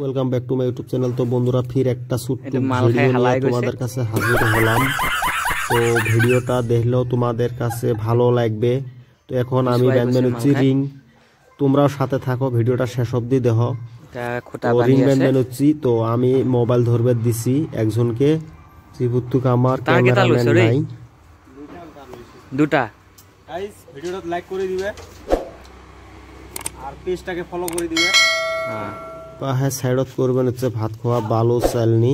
welcome back to my YouTube channel তো বন্ধুরা ফির একটা ছোট্ট তোমাদের কাছে হাজির হলাম তো ভিডিওটা দেখলেও তোমাদের কাছে ভালো লাগবে তো এখন আমি ব্যান্ডম্যান হচ্ছি রিং তোমরাও সাথে থাকো ভিডিওটা শেষ অবধি দেহ রিং ব্যান্ডম্যান হচ্ছি তো আমি মোবাইল ধরবে দিছি একজনকে শ্রীপুত্তুক আমার ক্যামেরাম্যান নাই দুটা গাইস ভিডিওটা লাইক করে দিবে আর পেজটাকে ফলো করে দিবে হ্যাঁ হ্যাঁ সাইডত করবেন হচ্ছে ভাত খাওয়া ভালো চালনি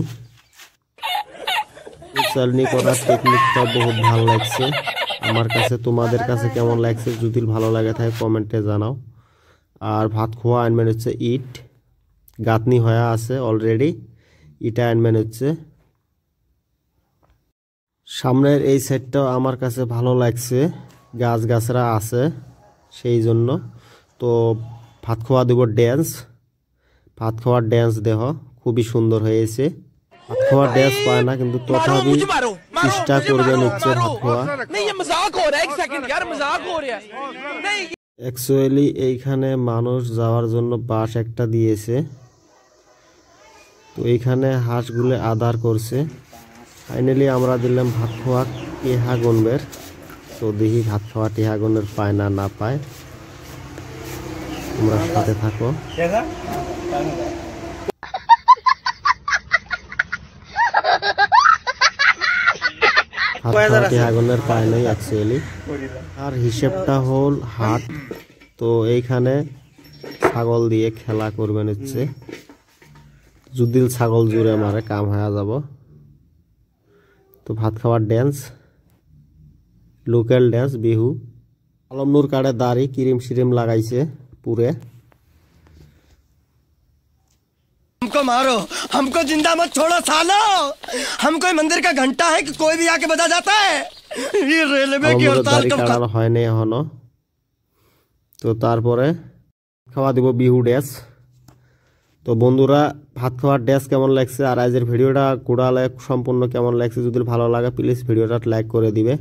চালনি করার টেকনিকটা বহুত ভালো লাগছে আমার কাছে তোমাদের কাছে কেমন লাগছে যদি ভালো লাগে থাকে কমেন্টে জানাও আর ভাত খোয়া আইনম্যান হচ্ছে ইট গাঁতনি হয়ে আছে অলরেডি ইটা আনবেন হচ্ছে সামনের এই সাইডটাও আমার কাছে ভালো লাগছে গাছ গাছরা আছে সেই জন্য তো ভাত খোয়া দেব ড্যান্স ভাত খাওয়ার ড্যান্স দেহ খুবই সুন্দর হয়েছে ভাত খাওয়ার ড্যান্স পায় না কিন্তু তথাপি চেষ্টা করবেন হচ্ছে ভাত খাওয়া অ্যাকচুয়ালি এইখানে মানুষ যাওয়ার জন্য বাস একটা দিয়েছে তো এইখানে হাঁসগুলো আদার করছে ফাইনালি আমরা দিলাম ভাত খাওয়া টিহা গনবের তো দেখি ভাত খাওয়া টিহা গনের পায় না না পায় তোমরা সাথে থাকো আগুনের পায় নাই অ্যাকচুয়ালি আর হিসেবটা হল হাত তো এইখানে ছাগল দিয়ে খেলা করবেন হচ্ছে যদি ছাগল জুড়ে মারে কাম হয়ে যাব তো ভাত খাওয়ার ড্যান্স লোকাল ড্যান্স বিহু আলমনুর কাড়ে দাড়ি ক্রিম সিরিম লাগাইছে पूरे हमको मारो हमको जिंदा मत छोड़ो सालो हमको मंदिर का घंटा है कि कोई भी आके बजा जाता है ये रेलवे की हड़ताल कब কাটানো হয়নি এখনো তো তারপরে খাওয়া দিব বিহু ড্যাস তো বন্ধুরা ভাত খাওয়ার ড্যাস কেমন লাগছে আর আজের ভিডিওটা কোড়ালে সম্পূর্ণ কেমন লাগছে যদি ভালো লাগে প্লিজ ভিডিওটা লাইক করে দিবে